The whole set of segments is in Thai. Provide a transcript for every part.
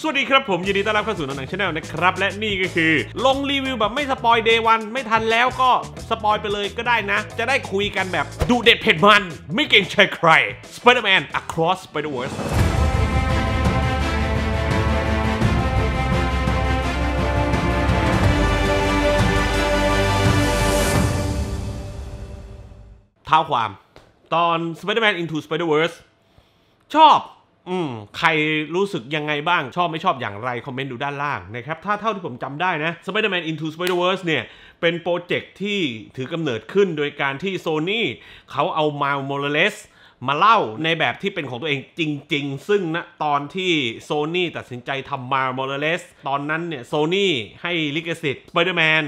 สวัสดีครับผมยินดีต้อนรับเข้าสู่หนังชาแนลนะครับ และนี่ก็คือลงรีวิวแบบไม่สปอยเดย์วันไม่ทันแล้วก็สปอยไปเลยก็ได้นะ จะได้คุยกันแบบดูเด็ดเผ็ดมันไม่เก่งใจใคร Spider-Man Across Spider-Verse เท้าความตอน Spider-Man Into Spider-Verse ชอบอืมใครรู้สึกยังไงบ้างชอบไม่ชอบอย่างไร คอมเมนต์ดูด้านล่างนะครับถ้าเท่าที่ผมจำได้นะ Spider-Man Into Spider-Verse เนี่ยเป็นโปรเจกต์ที่ถือกำเนิดขึ้นโดยการที่ Sony เขาเอา Miles Morales มาเล่าในแบบที่เป็นของตัวเองจริงๆ ซึ่งนะ ตอนที่โซ n y ตัดสินใจทำมาโมเลเลสตอนนั้นเนี่ยโซ n y ให้ลิขสิทธิ์ Spider-Man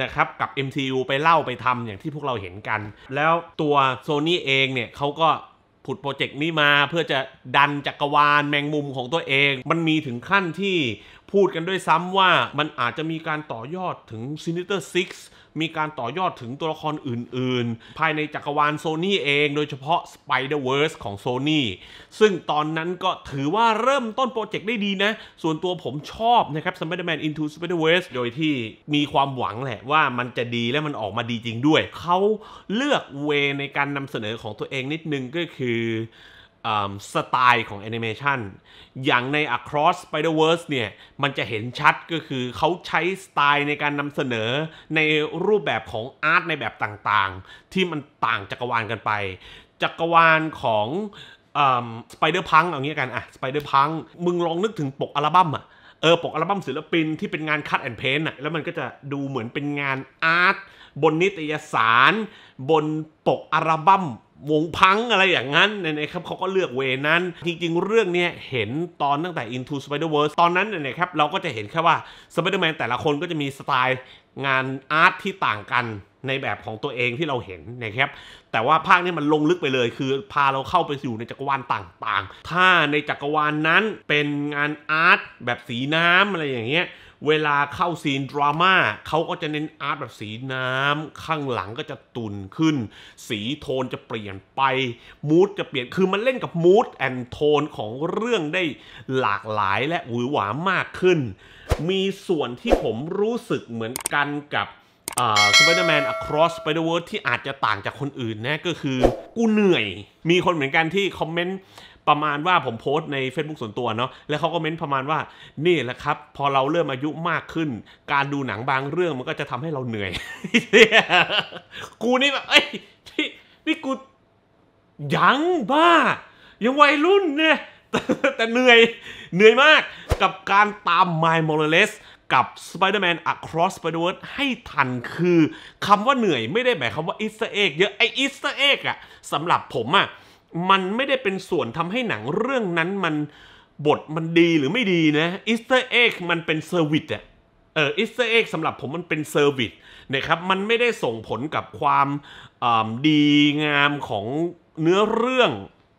นะครับกับ MCU ไปเล่าไปทำอย่างที่พวกเราเห็นกัน แล้วตัวโซ n y เองเนี่ยเขาก็ผุดโปรเจกต์นี้มาเพื่อจะดันจักกรวาลแมงมุมของตัวเอง มันมีถึงขั้นที่พูดกันด้วยซ้ำว่ามันอาจจะมีการต่อยอดถึง s i n i t e r 6มีการต่อยอดถึงตัวละครอื่นๆ ภายในจักรวาลโซนี่เองโดยเฉพาะ Spider-Verse ของโซนี่ซึ่งตอนนั้นก็ถือว่าเริ่มต้นโปรเจกต์ได้ดีนะ ส่วนตัวผมชอบนะครับ Spider-Man Into Spider-Verse โดยที่มีความหวังแหละว่ามันจะดีและมันออกมาดีจริงด้วย เขาเลือกเวในการนำเสนอของตัวเองนิดนึงก็คือสไตล์ของแอนิเมชันอย่างใน Across Spider-Verse เนี่ยมันจะเห็นชัดก็คือเขาใช้สไตล์ในการนำเสนอในรูปแบบของอาร์ตในแบบต่างๆ ที่มันต่างจักรวาลกันไป จักรวาลของสไปเดอร์พังเอางี้กันอะสไปเดอร์พังมึงลองนึกถึงปกอัลบั้มอะเออปกอัลบั้มศิลปินที่เป็นงานคัดแอนเพนอะแล้วมันก็จะดูเหมือนเป็นงานอาร์ตบนนิตยสาร บนปกอัลบั้มวงพังอะไรอย่างนั้นนยครับเขาก็เลือกเวนั้น จริงๆเรื่องนี้เห็นตอนตั้งแต่ Into Spider-Verse ตอนนั้นนยครับ เราก็จะเห็นแค่ว่า Spider-Man แต่ละคนก็จะมีสไตล์งานอาร์ตที่ต่างกันในแบบของตัวเองที่เราเห็นนะครับแต่ว่าภาคนี้มันลงลึกไปเลยคือพาเราเข้าไปอยู่ในจักรวาลต่างๆถ้าในจักรวาลนนั้นเป็นงานอาร์ตแบบสีน้ำอะไรอย่างเงี้ยเวลาเข้าซีนดราม่าเขาก็จะเน้นอาร์ตแบบสีน้ำข้างหลังก็จะตุนขึ้น สีโทนจะเปลี่ยนไปมูดจะเปลี่ยนคือมันเล่นกับมูดแอนโทนของเรื่องได้หลากหลายและหวือหวามากขึ้น มีส่วนที่ผมรู้สึกเหมือนกันกับสไปเดอร์แมน across spider เว r ร์ที่อาจจะต่างจากคนอื่นนะก็คือกูเหนื่อย มีคนเหมือนกันที่คอมเมนต์ประมาณว่าผมโพสต์ใน Facebook ส่วนตัวเนาะแล้วเขาก็เม้นประมาณว่า นี่แหละครับ พอเราเริ่มอายุมากขึ้น การดูหนังบางเรื่องมันก็จะทำให้เราเหนื่อย กูนี่แบบเอ้ยนี่นี่กู ยังบ้า ยังวัยรุ่นเนี่ยแต่เหนื่อยเหนื่อยมากกับการตามายมอร์เลสกับ Spider-Man Across Spider-Verse ให้ทันคือคำว่าเหนื่อยไม่ได้หมายคำว่าอิสเอกเยอะ ไออิสเอกอะสำหรับผมอะมันไม่ได้เป็นส่วนทำให้หนังเรื่องนั้นมันบทมันดีหรือไม่ดีนะอิสเตอร์เอ็กมันเป็นเซอร์วิสอะเอออิสเตอร์เอ็กสำหรับผมมันเป็นเซอร์วิสนะครับมันไม่ได้ส่งผลกับความดีงามของเนื้อเรื่อง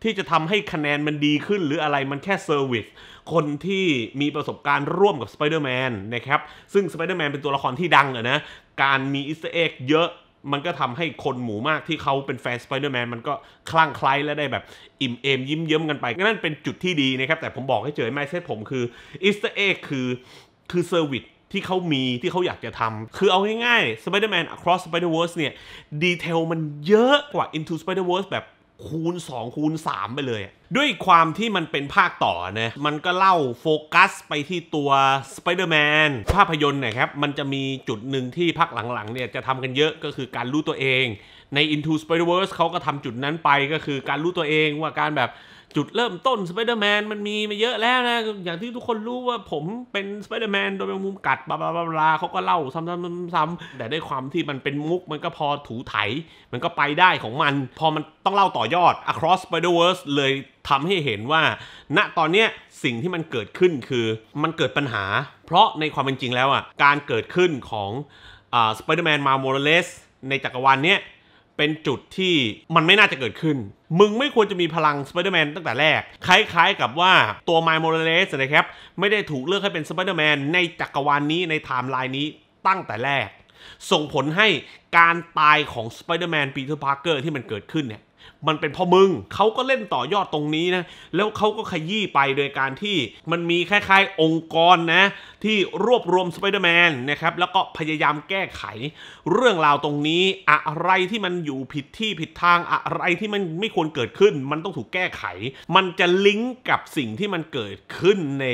ที่จะทำให้คะแนนมันดีขึ้น หรืออะไรมันแค่เซอร์วิสคนที่มีประสบการณ์ร่วมกับสไปเดอร์แมนนะครับซึ่งสไปเดอร์แมนเป็นตัวละครที่ดังอะนะการมีอิสเตอร์เอ็กเยอะมันก็ทำให้คนหมู่มากที่เขาเป็นแฟนสไปเดอร์แมนมันก็คลั่งไคล้และได้แบบ อิ่มเอมยิ้มเยิ้มกันไป นั่นเป็นจุดที่ดีนะครับ แต่ผมบอกให้เจอไม่เซ่ผมคืออิสต์เอ็กคือคือเซอร์วิสที่เขามีที่เขาอยากจะทำคือเอาง่าย ๆ Spider-Man Across Spider-Verse เนี่ยดีเทลมันเยอะกว่า Into Spider-Verse แบบคูณ2คูณ3ไปเลย ด้วยความที่มันเป็นภาคต่อนะมันก็เล่าโฟกัสไปที่ตัวสไปเดอร์แมนภาพยนตร์นะครับมันจะมีจุดหนึ่งที่ภาคหลังๆเนี่ยจะทำกันเยอะก็คือการรู้ตัวเองใน Into Spider-Verse เขาก็ทำจุดนั้นไปก็คือการรู้ตัวเองว่าการแบบจุดเริ่มต้นสไปเดอร์แมนมันมีมาเยอะแล้วนะ อย่างที่ทุกคนรู้ว่าผมเป็นสไปเดอร์แมนโดยมุมกัดบลาบลาเขาก็เล่าซ้ำๆๆ แต่ด้วยความที่มันเป็นมุก มันก็พอถูไถ มันก็ไปได้ของมันพอมันต้องเล่าต่อยอด across Spider-Verse เลยทำให้เห็นว่า ณตอนนี้สิ่งที่มันเกิดขึ้นคือมันเกิดปัญหา เพราะในความเป็นจริงแล้วอ่ะการเกิดขึ้นของสไปเดอร์แมนมาโมเรเลสในจักรวาลเนี้ยเป็นจุดที่มันไม่น่าจะเกิดขึ้นมึงไม่ควรจะมีพลังสไปเดอร์แมนตั้งแต่แรก คล้ายๆกับว่าตัวไมล์โมเรเลสนะครับไม่ได้ถูกเลือกให้เป็นสไปเดอร์แมนในจักรวาลนนี้ในไทม์ไลน์นี้ตั้งแต่แรก ส่งผลให้การตายของสไปเดอร์แมนปีเตอร์พาร์เกอร์ที่มันเกิดขึ้นเนี่ยมันเป็นพอมึง เขาก็เล่นต่อยอดตรงนี้นะ แล้วเขาก็ขยี้ไปโดยการที่มันมีคล้ายๆองค์กรนะ ที่รวบรวมสไปเดอร์แมนนะครับแล้วก็พยายามแก้ไข เรื่องราวตรงนี้อะไรที่มันอยู่ผิดที่ผิดทางอะไรที่มันไม่ควรเกิดขึ้น มันต้องถูกแก้ไข มันจะลิงก์กับสิ่งที่มันเกิดขึ้นใน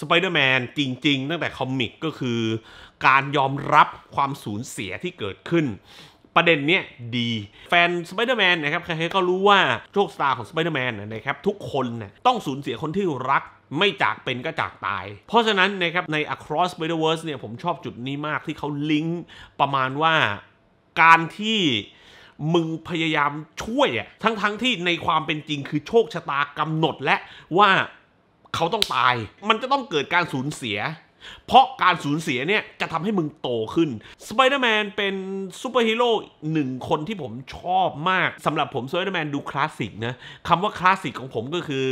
สไปเดอร์แมนจริงๆตั้งแต่คอมิกก็คือ การยอมรับความสูญเสียที่เกิดขึ้นประเด็นเนี้ยดี แฟนสไปเดอร์แมนนะครับใครๆก็รู้ว่าโชคชะตาของสไปเดอร์แมนนะครับ ทุกคนนะต้องสูญเสียคนที่รักไม่จากเป็นก็จากตาย เพราะฉะนั้นนะครับใน Across Spider-Verse เนี่ยผมชอบจุดนี้มากที่เขาลิงก์ประมาณว่าการที่มึงพยายามช่วยอ่ะทั้งๆทที่ในความเป็นจริงคือโชคชะตากำหนดและ ว่าเขาต้องตาย มันจะต้องเกิดการสูญเสียเพราะการสูญเสียเนี่ยจะทำให้มึงโตขึ้น สไปเดอร์แมนเป็นซูเปอร์ฮีโร่หนึ่งคนที่ผมชอบมากสำหรับผมสไปเดอร์แมนดูคลาสสิกนะคำว่าคลาสสิกของผมก็คือ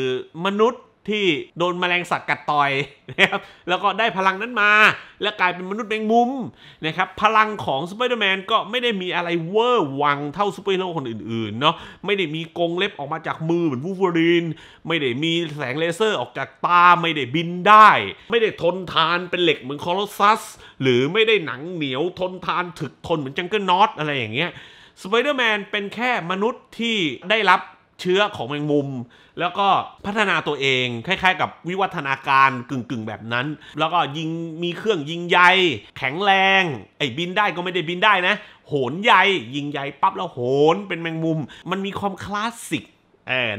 มนุษย์ที่โดนมแมลงสัตว์กัดต่อยนะครับแล้วก็ได้พลังนั้นมา และกลายเป็นมนุษย์แมงมุมนะครับพลังของซูเปอร์แมนก็ไม่ได้มีอะไรเวอร์วังเท่าซูเปอร์ฮีโร่คนอื่นๆเนาะไม่ได้มีกรงเล็บออกมาจากมือเหมือนวูฟเวอรีนไม่ได้มีแสงเลเซอร์ออกจากตาไม่ได้บินได้ ไม่ได้ทนทานเป็นเหล็กเหมือนคอร์ซัสหรือไม่ได้หนังเหนียวทนทานถึกทนเหมือนจังเกิลน็อตอะไรอย่างเงี้ยสไปเดอร์แมนเป็นแค่มนุษย์ที่ได้รับเชื้อของแมงมุมแล้วก็พัฒนาตัวเอง คล้ายๆกับวิวัฒนาการกึ่งๆแบบนั้น แล้วก็ยิงมีเครื่องยิงใยแข็งแรง ไอ้บินได้ก็ไม่ได้บินได้นะโหนใยยิงใยปั๊บแล้วโหนเป็นแมงมุม มันมีความคลาสสิก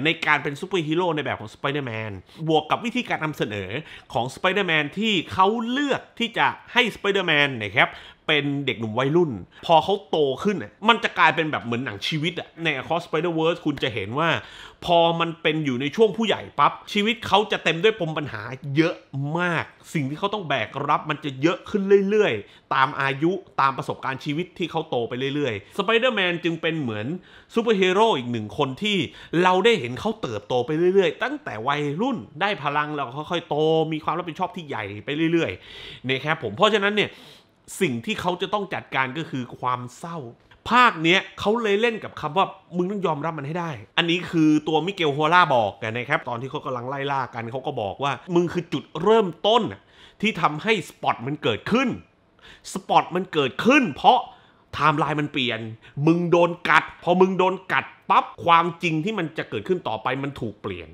ในการเป็นซูเปอร์ฮีโร่ในแบบของสไปเดอร์แมนบวกกับวิธีการนำเสนอของสไปเดอร์แมนที่เขาเลือกที่จะให้สไปเดอร์แมนนะครับเป็นเด็กหนุ่มวัยรุ่น พอเขาโตขึ้น มันจะกลายเป็นแบบเหมือนหนังชีวิตอะใน Across Spider-Verse คุณจะเห็นว่า พอมันเป็นอยู่ในช่วงผู้ใหญ่ปับ๊บ ชีวิตเขาจะเต็มด้วยปมปัญหาเยอะมาก สิ่งที่เขาต้องแบกรับมันจะเยอะขึ้นเรื่อยๆ ตามอายุตามประสบการณ์ชีวิตที่เขาโตไปเรื่อยๆสไปเดอร์แมนจึงเป็นเหมือนซูเปอร์ฮีโร่อีกหนึ่งคนที่เราได้เห็นเขาเติบโตไปเรื่อยๆ ตั้งแต่วัยรุ่นได้พลังแล้วค่อยๆโต มีความรับผิดชอบที่ใหญ่ไปเรื่อยๆน่ครับผมเพราะฉะนั้นเนี่ยสิ่งที่เขาจะต้องจัดการก็คือความเศร้า ภาคเนี้ยเขาเลยเล่นกับคำว่ามึงต้องยอมรับมันให้ได้ อันนี้คือตัวมิเกลโฮล่าบอกกันนะครับตอนที่เขากำลังไล่ล่ากันเขาก็บอกว่า มึงคือจุดเริ่มต้น ที่ทำให้สปอตมันเกิดขึ้นสปอตมันเกิดขึ้น เพราะไทม์ไลน์มันเปลี่ยน มึงโดนกัด พอมึงโดนกัดปั๊บความจริงที่มันจะเกิดขึ้นต่อไปมันถูกเปลี่ยน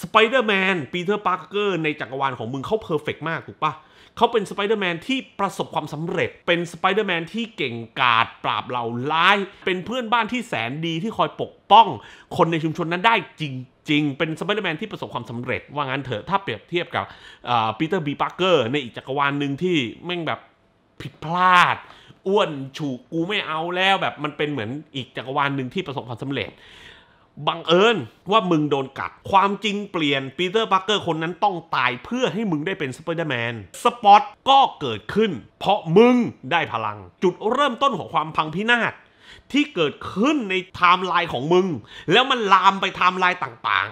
สไปเดอร์แมนปีเตอร์ปาร์เกอร์ในจักรวาลของมึงเขาเพอร์เฟกมากถูกปะเขาเป็นสไปเดอร์แมนที่ประสบความสำเร็จเป็นสไปเดอร์แมนที่เก่งกาจปราบเหล่าร้ายเป็นเพื่อนบ้านที่แสนดีที่คอยปกป้องคนในชุมชนนั้นได้จริงๆ เป็นสไปเดอร์แมนที่ประสบความสำเร็จว่างั้นเถอะถ้าเปรียบเทียบกับปีเตอร์บีปาร์เกอร์ในอีกจักรวาลหนึ่งที่แม่งแบบผิดพลาด อ้วนฉูกูไม่เอาแล้วแบบมันเป็นเหมือนอีกจักรวาลหนึ่งที่ประสบความสำเร็จบังเอิญว่ามึงโดนกัด ความจริงเปลี่ยนปีเตอร์พาร์เกอร์คนนั้นต้องตายเพื่อให้มึงได้เป็นสไปเดอร์แมนสปอตก็เกิดขึ้น เพราะมึงได้พลัง จุดเริ่มต้นของความพังพินาศที่เกิดขึ้นในไทม์ไลน์ของมึง แล้วมันลามไปไทม์ไลน์ต่าง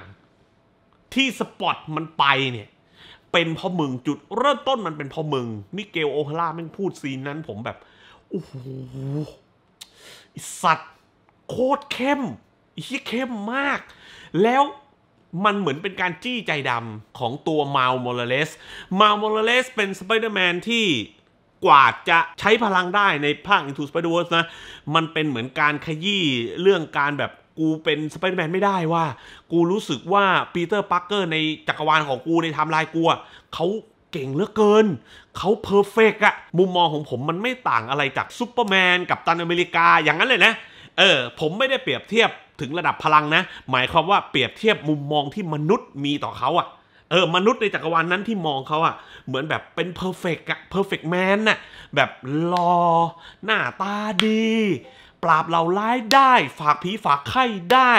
ๆ ที่สปอตมันไปเนี่ย เป็นเพราะมึง จุดเริ่มต้นมันเป็นเพราะมึงมิเกลโอฮาร่าแม่งพูดซีนนั้นผมแบบโอ้โหสัตว์โคตรเข้มเฮียเข้มมาก แล้วมันเหมือนเป็นการจี้ใจดำของตัวมาลโมเลเลสมาลโมเลเลสเป็นสไปเดอร์แมนที่ กว่าจะใช้พลังได้ในภาค Into Spider-Verse นะ มันเป็นเหมือนการขยี้เรื่องการแบบกูเป็นสไปเดอร์แมนไม่ได้ว่า กูรู้สึกว่าปีเตอร์ปาร์เกอร์ในจักรวาลของกูในไทม์ไลน์กูเขาเก่งเหลือเกิน เขาเพอร์เฟกอะมุมมองของผมมันไม่ต่างอะไรจากซูเปอร์แมนกับตันอเมริกาอย่างนั้นเลยนะเออผมไม่ได้เปรียบเทียบถึงระดับพลังนะ หมายความว่าเปรียบเทียบมุมมองที่มนุษย์มีต่อเขาอะเออ มนุษย์ในจักรวาลนนั้นที่มองเขาอะเหมือนแบบเป็นเพอร์เฟกต์อะเพอร์เฟกต์แมนน่ะแบบรอหน้าตาดี ปราบเหล่าร้ายได้ฝากผีฝากไข้ได้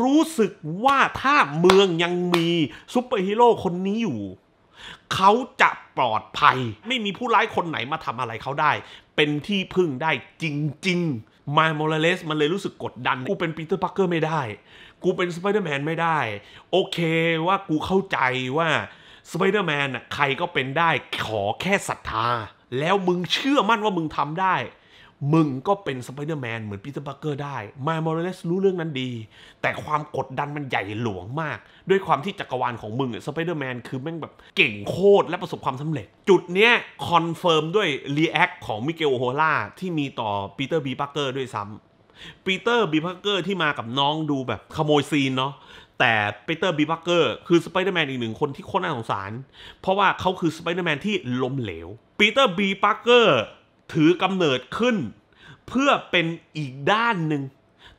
รู้สึกว่าถ้าเมืองยังมีซุปเปอร์ฮีโร่คนนี้อยู่ เขาจะปลอดภัย ไม่มีผู้ร้ายคนไหนมาทำอะไรเขาได้ เป็นที่พึ่งได้จริงๆมายมอ์เลสมันเลยรู้สึกกดดัน กูเป็นปีเตอร์พาร์เกอร์ไม่ได้ กูเป็นสไปเดอร์แมนไม่ได้ โอเคว่ากูเข้าใจว่าสไปเดอร์แมนใครก็เป็นได้ขอแค่ศรัทธา แล้วมึงเชื่อมั่นว่ามึงทำได้มึงก็เป็นสไปเดอร์แมนเหมือนปีเตอร์บัคเกอร์ได้มายมอร์เลสรู้เรื่องนั้นดี แต่ความกดดันมันใหญ่หลวงมาก ด้วยความที่จักรวาลของมึงสไปเดอร์แมนคือแม่งแบบเก่งโคตรและประสบความสำเร็จ จุดเนี้ยคอนเฟิร์มด้วยรีแอคของมิเกลโฮล่าที่มีต่อปีเตอร์บีบัคเกอร์ด้วยซ้ำปีเตอร์บีบัคเกอร์ที่มากับน้องดูแบบขโมยซีนเนาะแต่ปีเตอร์บีบัคเกอร์คือสไปเดอร์แมนอีกหนึ่งคนที่โคตรน่าสงสารเพราะว่าเขาคือสไปเดอร์แมนที่ล้มเหลวปีเตอร์บีบัคเกอร์ถือกำเนิดขึ้น เพื่อเป็นอีกด้านหนึ่ง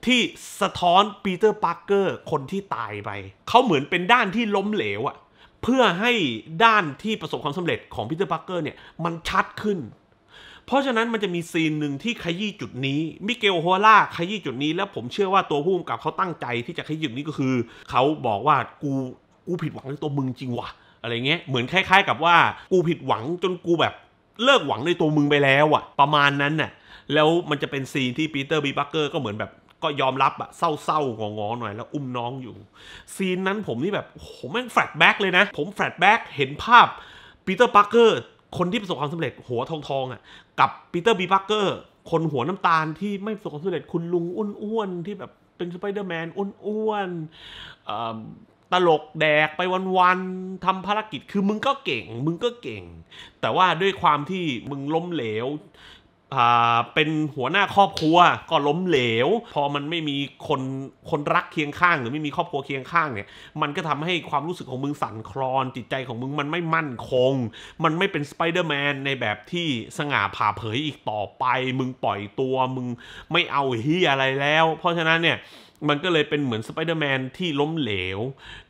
ที่สะท้อนปีเตอร์ปาร์เกอร์คนที่ตายไป เขาเหมือนเป็นด้านที่ล้มเหลวอะเพื่อให้ด้านที่ประสบความสำเร็จของปีเตอร์ปาร์เกอร์เนี่ยมันชัดขึ้น เพราะฉะนั้นมันจะมีซีนหนึ่งที่ขยี้จุดนี้มิเกลฮัวล่าขยี้จุดนี้แล้ว ผมเชื่อว่าตัวผู้กำกับเขาตั้งใจที่จะขยี้จุดนี้ก็คือเขาบอกว่ากูกูผิดหวังในตัวมึงจริงวะอะไรเงี้ยเหมือนคล้ายๆกับว่ากูผิดหวังจนกูแบบเลิกหวังในตัวมึงไปแล้วอะประมาณนั้นน่ะแล้วมันจะเป็นซีนที่ปีเตอร์บีบักเกอร์ก็เหมือนแบบก็ยอมรับอะเศร้าๆงอๆหน่อย แล้วอุ้มน้องอยู่ ซีนนั้นผมนี่แบบโโหแม่งแฟลชแบ็กเลยนะ ผมแฟลชแบ็กเห็นภาพปีเตอร์บักเกอร์คนที่ประสบความสำเร็จหัวทองๆอะกับ ปีเตอร์บีบักเกอร์คนหัวน้ำตาลที่ไม่ประสบความสำเร็จคุณลุงอ้วนๆ ที่แบบเป็นสไปเดอร์แมนอ้วนๆตลกแดกไปวันๆทำภารกิจ คือมึงก็เก่ง มึงก็เก่ง แต่ว่าด้วยความที่มึงล้มเหลวเป็นหัวหน้าครอบครัวก็ล้มเหลว พอมันไม่มีคน คนรักเคียงข้าง หรือไม่มีครอบครัวเคียงข้างเนี่ย มันก็ทำให้ความรู้สึกของมึงสั่นคลอน จิตใจของมึงมันไม่มั่นคง มันไม่เป็นสไปเดอร์แมนในแบบที่สง่าผ่าเผยอีกต่อไป มึงปล่อยตัว มึงไม่เอาเฮียอะไรแล้ว เพราะฉะนั้นเนี่ยมันก็เลยเป็นเหมือนสไปเดอร์แมนที่ล้มเหลว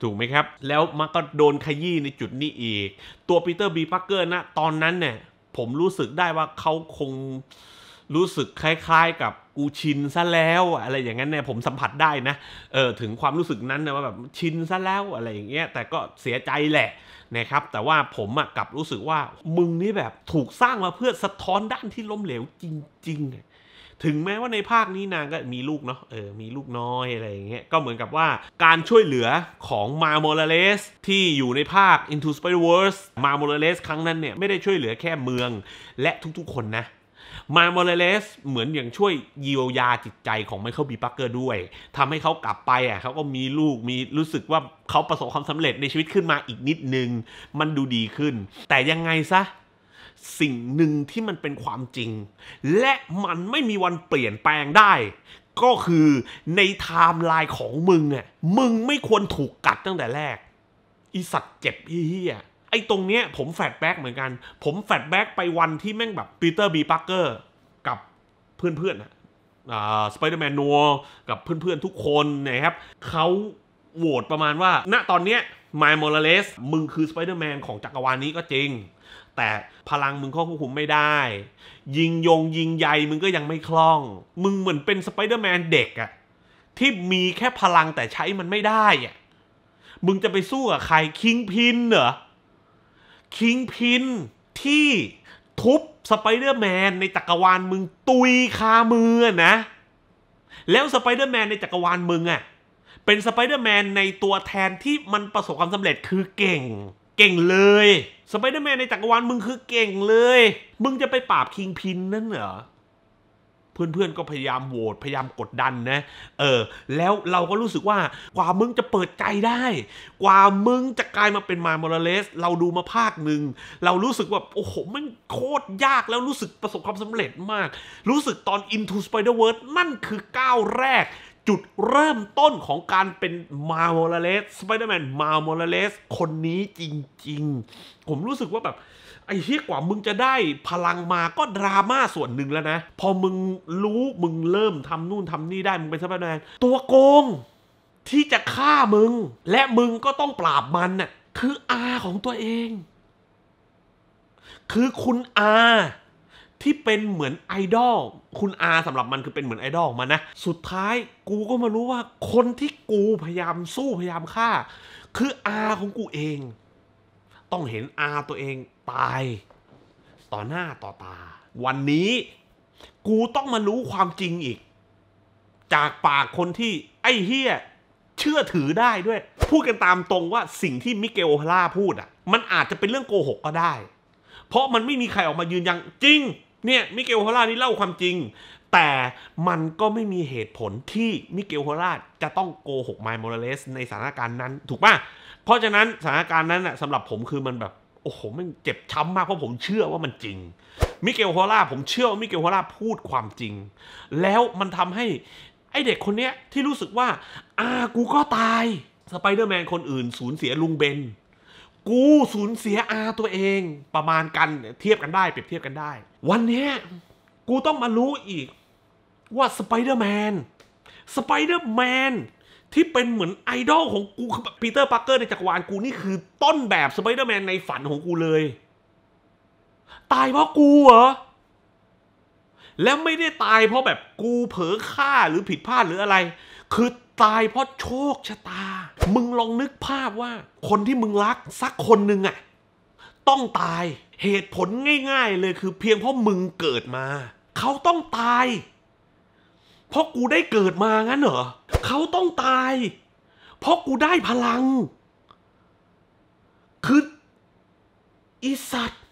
ถูกไหมครับ แล้วมันก็โดนขยี้ในจุดนี้อีก ตัวปีเตอร์บีพักเกอร์นะ ตอนนั้นเนี่ย ผมรู้สึกได้ว่าเขาคงรู้สึกคล้ายๆ กับกูชินซะแล้ว อะไรอย่างนั้นเนี่ยผมสัมผัสได้นะเออถึงความรู้สึกนั้นนะว่าแบบชินซะแล้วอะไรอย่างเงี้ยแต่ก็เสียใจแหละนะครับ แต่ว่าผมอะกลับรู้สึกว่ามึงนี่แบบถูกสร้างมาเพื่อสะท้อนด้านที่ล้มเหลวจริง ๆถึงแม้ว่าในภาคนี้นางก็มีลูกเนาะเออ มีลูกน้อยอะไรอย่างเงี้ยก็เหมือนกับว่าการช่วยเหลือของมาโมเลสที่อยู่ในภาค Into Spider-Verse มาโมเลสครั้งนั้นเนี่ย ไม่ได้ช่วยเหลือแค่เมือง และทุกๆ คนนะมาโมเลสเหมือนอย่างช่วยเยียวยาจิตใจของไมเคิลบีปักเกอร์ด้วย ทำให้เขากลับไปอ่ะเขาก็มีลูกมีรู้สึกว่าเขาประสบความสำเร็จในชีวิตขึ้นมาอีกนิดนึงมันดูดีขึ้น แต่ยังไงซะสิ่งหนึ่งที่มันเป็นความจริง และมันไม่มีวันเปลี่ยนแปลงได้ ก็คือในไทม์ไลน์ของมึงอ่ะมึงไม่ควรถูกกัดตั้งแต่แรกอีสัตว์เจ็บเฮียไอ้ตรงเนี้ยผมแฟดแบ็กเหมือนกัน ผมแฟดแบ็กไปวันที่แม่งแบบปีเตอร์บีปักเกอร์กับเพื่อนๆนะสไปเดอร์แมนนัวกับเพื่อนๆทุกคนนะครับเขาโหวตประมาณว่า ณตอนเนี้ยไมล์มอร์เลสมึงคือสไปเดอร์แมนของจักรวาลนี้ก็จริงแต่พลังมึงควบคุมไม่ได้ ยิงยงยิงใหญ่มึงก็ยังไม่คล่อง มึงเหมือนเป็นสไปเดอร์แมนเด็กอะที่มีแค่พลังแต่ใช้มันไม่ได้อะมึงจะไปสู้กับใครคิงพินเหรอคิงพินที่ทุบสไปเดอร์แมนในจักรวาลมึงตุยคามือนะ แล้วสไปเดอร์แมนในจักรวาลมึงอะเป็นสไปเดอร์แมนในตัวแทนที่มันประสบความสำเร็จคือเก่งเก่งเลยสไปเดอร์แมนในจักรวาลมึงคือเก่งเลย มึงจะไปปราบคิงพินนั่นเหรอ เพื่อนๆ ก็พยายามโหวตพยายามกดดันนะเออแล้วเราก็รู้สึกว่ากว่ามึงจะเปิดใจได้ กว่ามึงจะกลายมาเป็นมาโมราเลส เราดูมาภาคหนึ่งเรารู้สึกว่า โอ้โหมันโคตรยากแล้วรู้สึกประสบความสำเร็จมาก รู้สึกตอน Into Spider-Verse นั่นคือก้าวแรกจุดเริ่มต้นของการเป็นมาโมลเลสสไปเดอร์แมนมาโมลเลสคนนี้จริง ๆ ผมรู้สึกว่าแบบ ไอ้เฮียกว่ามึงจะได้พลังมาก็ดราม่าส่วนหนึ่งแล้วนะ พอมึงรู้มึงเริ่มทำนู่นทำนี่ได้มึงเป็นสไปเดอร์แมนตัวโกง ที่จะฆ่ามึง และมึงก็ต้องปราบมันน่ะคืออาของตัวเอง คือคุณอาที่เป็นเหมือนไอดอลคุณอาสำหรับมันคือเป็นเหมือนไอดอลมันนะสุดท้ายกูก็มารู้ว่าคนที่กูพยายามสู้พยายามฆ่า คืออาของกูเอง ต้องเห็นอาตัวเองตาย ต่อหน้าต่อตา วันนี้กูต้องมารู้ความจริงอีก จากปากคนที่ไอ้เฮียเชื่อถือได้ด้วย พูดกันตามตรงว่าสิ่งที่มิเกลล่าพูดอ่ะมันอาจจะเป็นเรื่องโกหกก็ได้ เพราะมันไม่มีใครออกมายืนยันจริงเนี่ยมิเกลโฮลานี่เล่าความจริง แต่มันก็ไม่มีเหตุผลที่ มิเกลโฮลาจะต้องโกหกไมล์โมเลสในสถานการณ์นั้น ถูกป่ะเพราะฉะนั้นสถานการณ์นั้นน่ะสำหรับผมคือมันแบบโอ้โหมันเจ็บช้ำมาก เพราะผมเชื่อว่ามันจริง มิเกลโฮลาผมเชื่อว่ามิเกลโฮลาพูดความจริง แล้วมันทำให้ ไอเด็กคนเนี้ย ที่รู้สึกว่าอากูก็ตายสไปเดอร์แมนคนอื่นสูญเสียลุงเบนกูสูญเสียอาตัวเอง ประมาณกันเทียบกันได้ เปรียบเทียบกันได้ วันนี้กูต้องมารู้อีก ว่าสไปเดอร์แมนสไปเดอร์แมนที่เป็นเหมือนไอดอลของกูคือปีเตอร์ปาร์เกอร์ในจักรวาลกู นี่คือต้นแบบสไปเดอร์แมนในฝันของกูเลย ตายเพราะกูเหรอ แล้วไม่ได้ตายเพราะแบบกูเผลอฆ่าหรือผิดพลาดหรืออะไร คือตายเพราะโชคชะตา มึงลองนึกภาพว่า คนที่มึงรักสักคนหนึ่งอะต้องตายเหตุผลง่ายๆเลยคือเพียงเพราะมึงเกิดมา เขาต้องตาย เพราะกูได้เกิดมางั้นเหรอเขาต้องตาย เพราะกูได้พลังคืออีสัตว์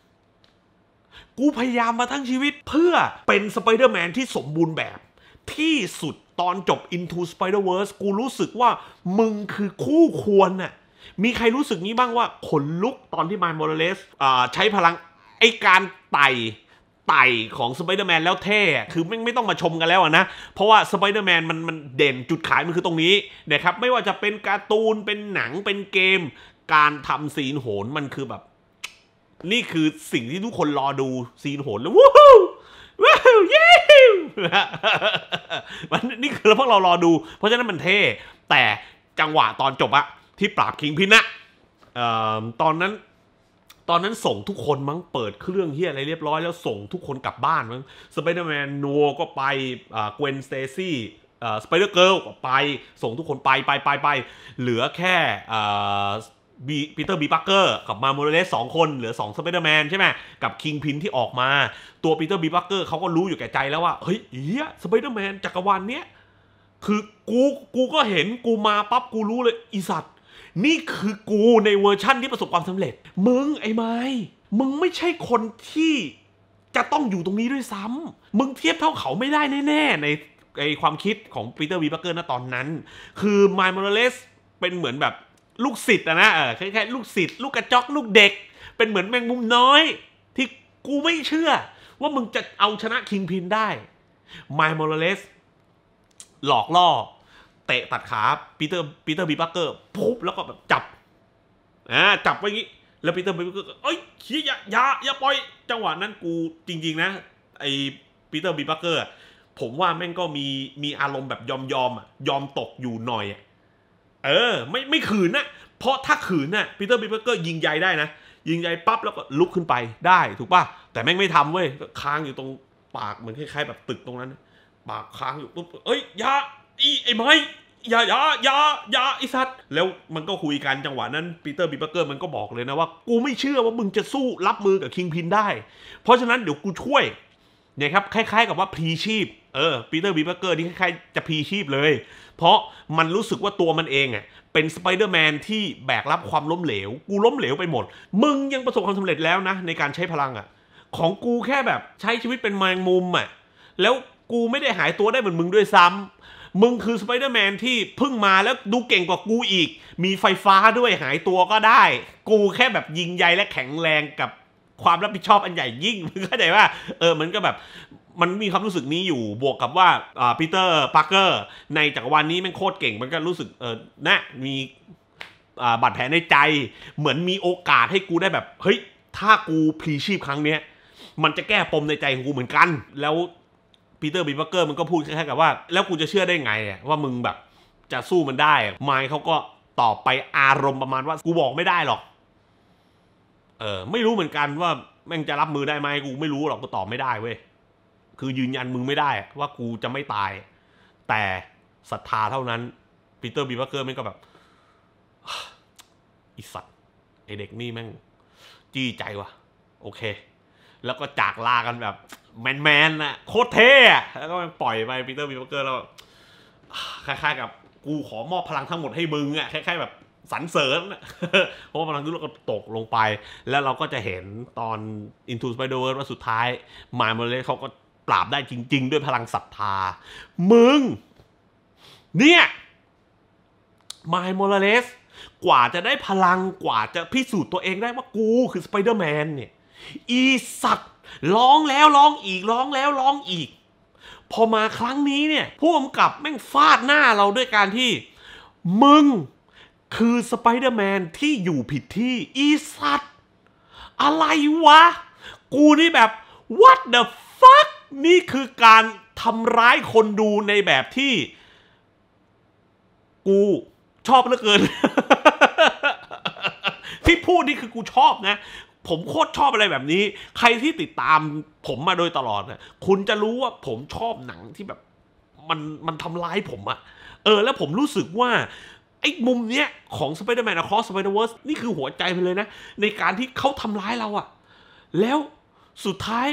กูพยายามมาทั้งชีวิตเพื่อเป็นสไปเดอร์แมนที่สมบูรณ์แบบที่สุดตอนจบ Into Spider-Verse กูรู้สึกว่ามึงคือคู่ควรน่ะมีใครรู้สึกนี้บ้างว่า ขนลุกตอนที่มายมอร์เลสใช้พลังไอการไต่ไต่ของสไปเดอร์แมนแล้วเท่คือไม่ไม่ต้องมาชมกันแล้วนะ เพราะว่าสไปเดอร์แมนมันมันเด่นจุดขายมันคือตรงนี้นะครับไม่ว่าจะเป็นการ์ตูน เป็นหนังเป็นเกม การทำซีนโหนมันคือแบบ นี่คือสิ่งที่ทุกคนรอดูซีนโหนแล้ววู้ฮู้วู้ฮู้เย้มัน นี่คือพวกเรารอดู เพราะฉะนั้นมันเท่ แต่จังหวะตอนจบอะที่ปราบคิงพินนะตอนนั้นตอนนั้นส่งทุกคนมั้งเปิดเครื่องเฮียอะไรเรียบร้อย แล้วส่งทุกคนกลับบ้านมั้งสไปเดอร์แมนโนก็ไปเกวนสเตซี่สไปเดอร์เกิลก็ไป ส่งทุกคนไปไปไปไปเหลือแค่บีปีเตอร์บีปักเกอร์กับมาโมเรลสสองคน เหลือสองสไปเดอร์แมนใช่ไหมกับคิงพินที่ออกมา ตัวปีเตอร์บีปักเกอร์เขาก็รู้อยู่แก่ใจแล้วว่า เฮ้ยเอียสไปเดอร์แมนจักรวาลเนี้ย คือกูกูก็เห็นกูมาปั๊บกูรู้เลยอีสัตว์ นี่คือกูในเวอร์ชั่นที่ประสบความสำเร็จ มึงไอ้ไม้มึงไม่ใช่คนที่จะต้องอยู่ตรงนี้ด้วยซ้ำมึงเทียบเท่าเขาไม่ได้แน่ๆในไอความคิดของปีเตอร์บีบักเกอร์ณตอนนั้น คือมาโมอร์เลสเป็นเหมือนแบบลูกศิษย์นะเออคล้ายๆลูกศิษย์ ลูกกระจอก ลูกเด็ก เป็นเหมือนแมงมุมน้อย ที่กูไม่เชื่อ ว่ามึงจะเอาชนะคิงพินได้ไมล์มอร์เลสหลอกล่อ เตะตัดขาปีเตอร์ปีเตอร์บีบักเกอร์ปุ๊บแล้วก็แบบจับอ่าจับไว้งี้ แล้วปีเตอร์บีบักเกอร์เอ้ยขี้ยะายะายะาปล่อย จังหวะนั้นกูจริง ๆ นะไอปีเตอร์บีบักเกอร์ผมว่าแม่งก็มีมีอารมณ์แบบยอมยอมอ่ะยอมตกอยู่หน่อยอ่ะเออ ไม่ไม่ขืนนะเพราะถ้าขืนนะ่ะปีเตอร์บิเบเกอร์ยิงใหญ่ได้นะ ยิงใหญ่ปั๊บ แล้วก็ลุกขึ้นไปได้ถูกป่ะ แต่แม่งไม่ทำเว้ย ค้างอยู่ตรงปากเหมือนคล้ายๆ แบบตึกตรงนั้น ปากค้างอยู่ปุ๊บเอ้ยยาอีไอ้ไม้ยายายายาไอสัตว์แล้วมันก็คุยกันจังหวะนั้นปีเตอร์บิเบเกอร์มันก็บอกเลยนะว่า กูไม่เชื่อว่ามึงจะสู้รับมือกับคิงพินได้ เพราะฉะนั้นเดี๋ยวกูช่วยเนี่ยครับคล้ายๆกับว่าพรีชีพเออปีเตอร์บิเบเกอร์นี่คล้ายๆจะพรีชีพเลยเพราะมันรู้สึกว่าตัวมันเองอ่ะเป็นสไปเดอร์แมนที่แบกรับความล้มเหลว กูล้มเหลวไปหมด มึงยังประสบความสำเร็จแล้วนะ ในการใช้พลังอ่ะของกูแค่แบบใช้ชีวิตเป็นแมงมุมอ่ะแล้วกูไม่ได้หายตัวได้เหมือนมึงด้วยซ้ำ มึงคือสไปเดอร์แมนที่เพิ่งมาแล้วดูเก่งกว่ากูอีก มีไฟฟ้าด้วยหายตัวก็ได้ กูแค่แบบยิงใหญ่และแข็งแรงกับความรับผิดชอบอันใหญ่ยิ่งมึงเข้าใจว่าเออมันก็แบบมันมีความรู้สึกนี้อยู่ บวกกับว่าปีเตอร์พาร์เกอร์ในจักรวาลนี้มันโคตรเก่ง มันก็รู้สึกเออนะมีบาดแผลในใจ เหมือนมีโอกาสให้กูได้แบบ เฮ้ย ถ้ากูพลีชีพครั้งเนี้ย มันจะแก้ปมในใจของกูเหมือนกัน แล้วปีเตอร์บีาั์เกอร์มันก็พูดแค่กับว่าแล้วกูจะเชื่อได้ไงว่ามึงแบบจะสู้มันได้ ไมค์เขาก็ตอบไปอารมณ์ประมาณว่ากูบอกไม่ได้หรอกเออไม่รู้เหมือนกันว่าแม่งจะรับมือได้ไหมกูไม่รู้หรอกกูตอบไม่ได้เว้ยคือยืนยันมึงไม่ได้ว่ากูจะไม่ตาย แต่ศรัทธาเท่านั้นปีเตอร์บีบัคเกอร์มันก็แบบอีสัตว์ไอเด็กนี่แม่งจี้ใจวะโอเค แล้วก็จากลากันแบบแมนๆนะโคตรเท่แล้วก็ปล่อยไปปีเตอร์บีบัคเกอร์แล้วคล้ายๆกับ กูขอมอบพลังทั้งหมดให้มึงอะคล้ายๆแบบสรรเสริญเพราะพลังที่เราก็ตกลงไปแล้วเราก็จะเห็นตอน Into Spider-Verse ว่าสุดท้ายมาเมเลเขาก็ปราบได้จริง ๆ ด้วยพลังศรัทธามึง เนี่ยมายโมรเลสกว่าจะได้พลังกว่าจะพิสูจน์ตัวเองได้ว่า กูคือสไปเดอร์แมนเนี่ย อีสัตว์ร้องแล้วร้องอีกร้องแล้วร้องอีก พอมาครั้งนี้เนี่ยผู้กำกับแม่งฟาดหน้าเราด้วยการที่ มึง คือสไปเดอร์แมนที่อยู่ผิดที่อีสัตว์ อะไรวะ กูนี่แบบ what the fuck นี่คือการทำร้ายคนดูในแบบที่ กูชอบเหลือเกิน ที่พูดนี่คือกูชอบนะ ผมโคตรชอบอะไรแบบนี้ ใครที่ติดตามผมมาโดยตลอดนะคุณจะรู้ว่าผมชอบหนังที่แบบมันมันทำร้ายผมอะเออแล้วผมรู้สึกว่าไอ้มุมเนี้ยของ Spider-Man Across Spider-Verse นี่คือหัวใจไปเลยนะ ในการที่เขาทำร้ายเราอะแล้วสุดท้าย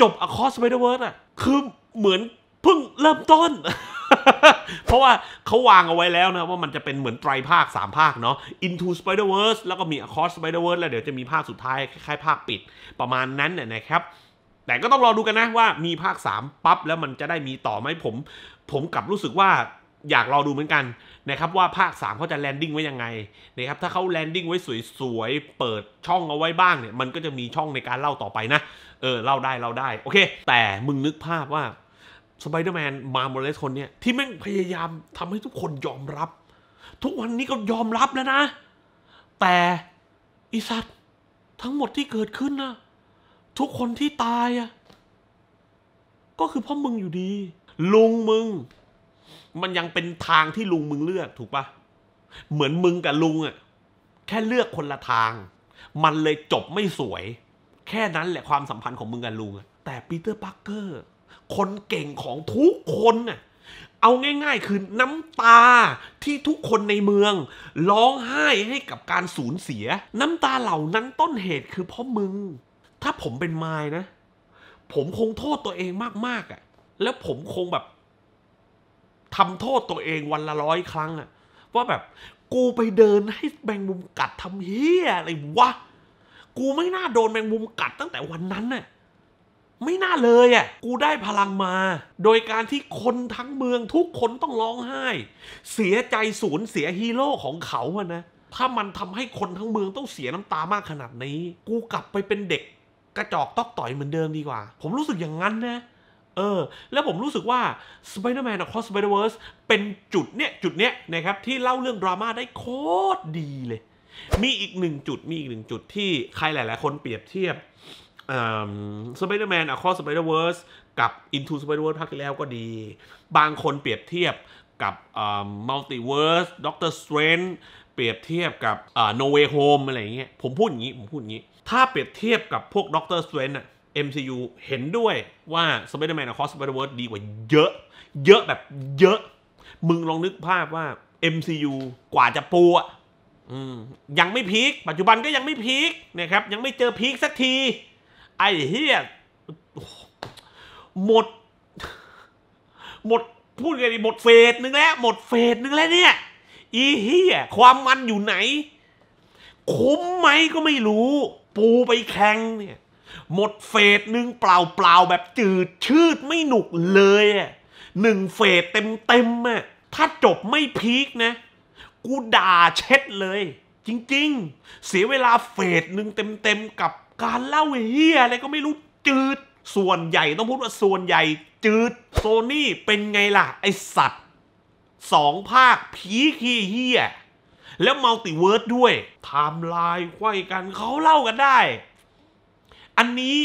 จบ Across Spider-Verse อะคือเหมือนเพิ่งเริ่มต้น เพราะว่าเขาวางเอาไว้แล้วนะ ว่ามันจะเป็นเหมือนไตรภาค 3 ภาคเนาะ Into Spider-Verse แล้วก็มี Across Spider-Verse แล้วเดี๋ยวจะมีภาคสุดท้ายคล้ายๆ ภาคปิดประมาณนั้นเนี่ยนะครับ แต่ก็ต้องรอดูกันนะว่ามีภาค 3 ปั๊บ แล้วมันจะได้มีต่อไหมผม ผมกลับรู้สึกว่าอยากรอดูเหมือนกันนะครับว่าภาค3เขาจะแลนดิ้งไว้ยังไงนะครับถ้าเขาแลนดิ้งไว้สวยๆเปิดช่องเอาไว้บ้างเนี่ยมันก็จะมีช่องในการเล่าต่อไปนะเออเล่าได้ เล่าได้ โอเค แต่มึงนึกภาพว่าสไปเดอร์แมนมาโมเลสคนเนี้ยที่แม่งพยายามทำให้ทุกคนยอมรับ ทุกวันนี้ก็ยอมรับแล้วนะ แต่อีสัตว์ทั้งหมดที่เกิดขึ้นนะทุกคนที่ตายอะก็คือเพราะมึงอยู่ดี ลุงมึง มันยังเป็นทางที่ลุงมึงเลือก ถูกปะเหมือนมึงกับลุงอะแค่เลือกคนละทาง มันเลยจบไม่สวยแค่นั้นแหละความสัมพันธ์ของมึงกับลุงแต่ปีเตอร์ปาร์เกอร์คนเก่งของทุกคนน่ะเอาง่ายๆ คือน้ำตาที่ทุกคนในเมือง ร้องไห้ให้กับการสูญเสีย น้ำตาเหล่านั้นต้นเหตุคือเพราะมึง ถ้าผมเป็นไม้นะ ผมคงโทษตัวเองมากๆอะ่ะ แล้วผมคงแบบทำโทษตัวเองวันละร้อยครั้งอะ่ะว่าแบบกูไปเดินให้แบงมุมกัดทำเฮียอะไรวะกูไม่น่าโดนแมงมุมกัดตั้งแต่วันนั้นน่ะไม่น่าเลยอ่ะกูได้พลังมา โดยการที่คนทั้งเมืองทุกคนต้องร้องไห้ เสียใจสูญเสียฮีโร่ของเขาอะนะถ้ามันทำให้คนทั้งเมืองต้องเสียน้ำตามากขนาดนี้ กูกลับไปเป็นเด็กกระจอกตอกต่อยเหมือนเดิมดีกว่า ผมรู้สึกอย่างนั้นนะเออ แล้วผมรู้สึกว่า Spider-Man Across Spider-Verse เป็นจุดเนี้ยจุดเนี้ยนะครับ ที่เล่าเรื่องดราม่าได้โคตรดีเลยมีอีกหนึ่งจุดมีอีกหนึ่งจุดที่ใครหลายๆ คนเปรียบเทียบสไปเดอร์แมนอะคอสสไปเดอร์เวิร์สกับ Into Spider-Verse ภาคที่แล้วก็ดี บางคนเปรียบเทียบกับมัลติเวิร์สด็อกเตอร์สเตรนเปรียบเทียบกับโนเวโฮมอะไรอย่างเงี้ยผมพูดอย่างนี้ ผมพูดอย่างนี้ ถ้าเปรียบเทียบกับพวกด็อกเตอร์สเตรนอะ MCU เห็นด้วยว่าสไปเดอร์แมนอะคอสไปเดอร์เวิร์สดีกว่าเยอะ เยอะแบบเยอะ มึงลองนึกภาพว่า MCU กว่าจะปูอะยังไม่พีคปัจจุบันก็ยังไม่พีคนะครับยังไม่เจอพีคสักที ไอ้เฮียหมด หมดพูดไงดีหมดเฟสหนึ่งแล้วหมดเฟสหนึ่งแล้วเนี่ย อีเฮียความมันอยู่ไหนคุ้มไหมก็ไม่รู้ ปูไปแข่งเนี่ย หมดเฟสหนึ่งเปล่าเปล่าแบบจืดชืดไม่หนุกเลยหนึ่งเฟสเต็มเต็มอะถ้าจบไม่พีคนะกูด่าเช็ดเลย จริงๆ เสียเวลาเฟสหนึ่งเต็ม ๆ กับการเล่าเฮียอะไรก็ไม่รู้ จืดส่วนใหญ่ต้องพูดว่าส่วนใหญ่ จืดโซนี่เป็นไงล่ะ ไอสัตว์สองภาคผีขี้เฮียแล้วมัลติเวิร์ดด้วยไทม์ไลน์ไขว้กันเขาเล่ากันได้ อันนี้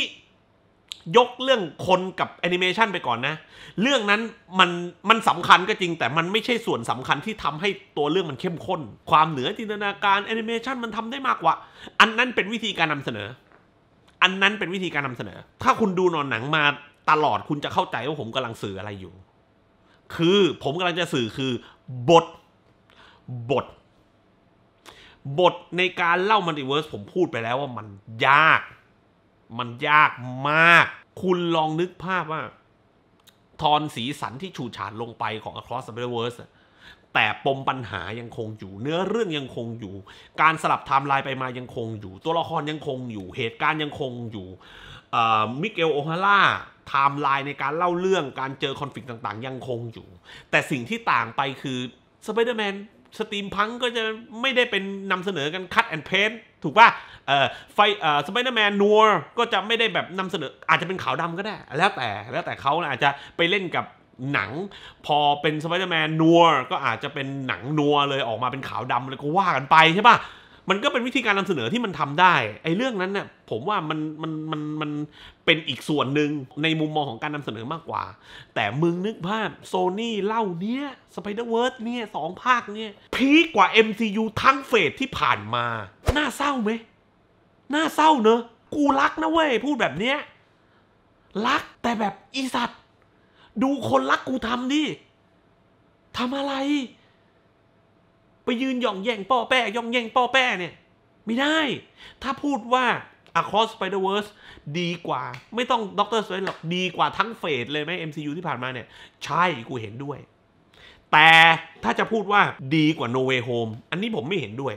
ยกเรื่องคนกับแอนิเมชันไปก่อนนะ เรื่องนั้นมันมันสำคัญก็จริงแต่มันไม่ใช่ส่วนสำคัญที่ทำให้ตัวเรื่องมันเข้มข้น ความเหนือจินตนาการแอนิเมชันมันทำได้มากกว่า อันนั้นเป็นวิธีการนำเสนอ อันนั้นเป็นวิธีการนำเสนอ ถ้าคุณดูนอนหนังมาตลอดคุณจะเข้าใจว่าผมกำลังสื่ออะไรอยู่ คือผมกำลังจะสื่อคือ บทบทบทในการเล่ามัลติเวิร์สผมพูดไปแล้วว่ามันยาก มันยากมากคุณลองนึกภาพว่าทอนสีสันที่ฉูดฉาดลงไปของ Across the Spider-Verse แต่ปมปัญหายังคงอยู่เนื้อเรื่องยังคงอยู่ การสลับไทม์ไลน์ไปมายังคงอยู่ ตัวละครยังคงอยู่เหตุการณ์ยังคงอยู่มิเกลโอฮาร่าไทม์ไลน์ในการเล่าเรื่องการเจอคอนฟ lict ต่างๆ ยังคงอยู่ แต่สิ่งที่ต่างไปคือสไปเดอร์แมนสตรีมพังก็จะไม่ได้เป็นนำเสนอกันคัดแอนเพนถูกป่ะเอ่อไฟเอ่อสไปเดอร์แมนนัวก็จะไม่ได้แบบนำเสนอ อาจจะเป็นขาวดาก็ได้แล้วแต่แล้วแต่เขาอาจจะไปเล่นกับหนัง พอเป็นสไปเดอร์แมนนัวก็อาจจะเป็นหนังนัวเลยออกมาเป็นขาวดำเลยก็ว่ากันไปใช่ป่ะมันก็เป็นวิธีการนำเสนอที่มันทำได้ ไอ้เรื่องนั้นเนี่ยผมว่ามันมันมันมันเป็นอีกส่วนหนึ่งในมุมมองของการนำเสนอมากกว่า แต่มึงนึกภาพโซนี่เล่าเนี้ยสไปเดอร์เวิร์สเนี่ยสองภาคเนี่ยพีกว่า MCU ทั้งเฟสที่ผ่านมาน่าเศร้าไหมน่าเศร้าเนอะ กูรักนะเว้ย พูดแบบเนี้ยรักแต่แบบอีสัตว์ ดูคนรักกูทำดิทำอะไรไปยืนย่องแย่งป้อแป้ย่องแย่งป้อแป้เนี่ย ไม่ได้ ถ้าพูดว่า Across Spider-Verse ดีกว่าไม่ต้องด็อกเตอร์สเตรนหรอก ดีกว่าทั้งเฟสเลยไหม MCU ที่ผ่านมาเนี่ย ใช่กูเห็นด้วย แต่ถ้าจะพูดว่าดีกว่า No Way Home อันนี้ผมไม่เห็นด้วย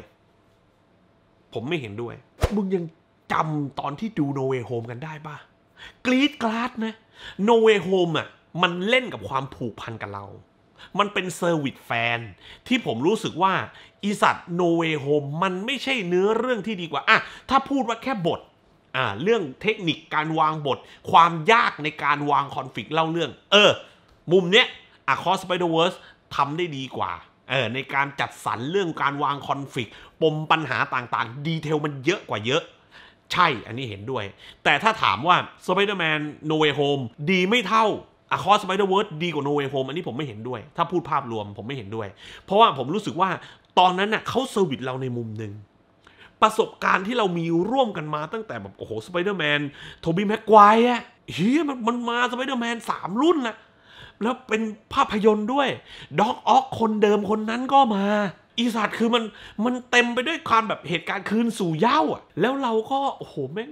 ผมไม่เห็นด้วย มึงยังจำตอนที่ดู No Way Home กันได้ปะกรี๊ดกราดนะ No Way Home อ่ะมันเล่นกับความผูกพันกับเรามันเป็นเซอร์วิสแฟนที่ผมรู้สึกว่า อีสัตว์โนเวโฮมมันไม่ใช่เนื้อเรื่องที่ดีกว่าอ่ะถ้าพูดว่าแค่บทอ่าเรื่องเทคนิคการวางบท ความยากในการวางคอนฟ lict เล่าเรื่อง เออ มุมเนี้ยอะคอสไปเดอร์เวิร์สทำได้ดีกว่าเออในการจัดสรรเรื่องการวางคอนฟ lict ปมปัญหาต่างๆ ดีเทลมันเยอะกว่าเยอะ ใช่อันนี้เห็นด้วย แต่ถ้าถามว่า Spider-Man No Way Home ดีไม่เท่าอะคอสไปเดอร์เวิร์ดดีกว่าโนเวโฮมอันนี้ผมไม่เห็นด้วย ถ้าพูดภาพรวมผมไม่เห็นด้วย เพราะว่าผมรู้สึกว่าตอนนั้นน่ะเขาเซอร์วิสเราในมุมหนึ่งประสบการณ์ที่เรามีร่วมกันมาตั้งแต่แบบ โอ้โหสไปเดอร์แมน โทบี้แม็กควายอะเฮียมันมันมาสไปเดอร์แมนสามรุ่นนะแล้วเป็นภาพยนตร์ด้วยด็อกออกคนเดิมคนนั้นก็มา อีสัตว์คือมันมันเต็มไปด้วยความแบบเหตุการณ์คืนสู่เย้าอะแล้วเราก็โอ้โหแม่ง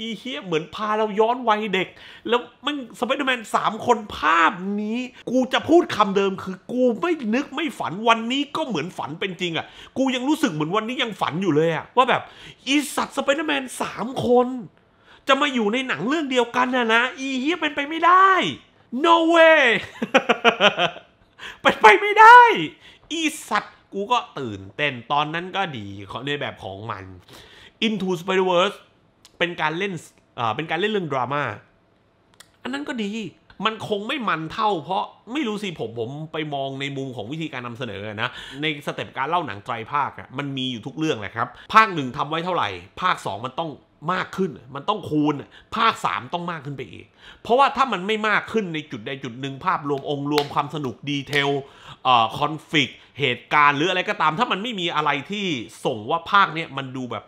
อีเฮียเหมือนพาเราย้อนวัยเด็กแล้วมันสไปเดอร์แมนสามคนภาพนี้กูจะพูดคำเดิม คือกูไม่นึกไม่ฝันวันนี้ก็เหมือนฝันเป็นจริงอะ่ะ กูยังรู้สึกเหมือนวันนี้ยังฝันอยู่เลยอะ่ะ ว่าแบบอีสัตว์สไปเดอร์แมนสามคน จะมาอยู่ในหนังเรื่องเดียวกันนะนะ อีเฮียเป็นไปไม่ได้ no way เป็นไปไม่ได้ อีสัตว์ กูก็ตื่นเต้นตอนนั้นก็ดีในแบบของมัน Into Spider-Verse เป็นการเล่นเป็นการเล่นเรื่องดราม่า อันนั้นก็ดีมันคงไม่มันเท่าเพราะไม่รู้สิผมผมไปมองในมุมของวิธีการนำเสนอนะในสเต็ปการเล่าหนังไตรภาคอ่ะมันมีอยู่ทุกเรื่องแหละครับ ภาคหนึ่งทำไว้เท่าไหร่ ภาค 2 มันต้องมากขึ้น มันต้องคูณภาค 3 ต้องมากขึ้นไปอีก เพราะว่าถ้ามันไม่มากขึ้นในจุดใดจุดหนึ่ง ภาพรวมองค์รวมความสนุกดีเทลอ่คอนฟ lict เหตุการณ์หรืออะไรก็ตาม ถ้ามันไม่มีอะไรที่ส่งว่าภาคเนี้ยมันดูแบบ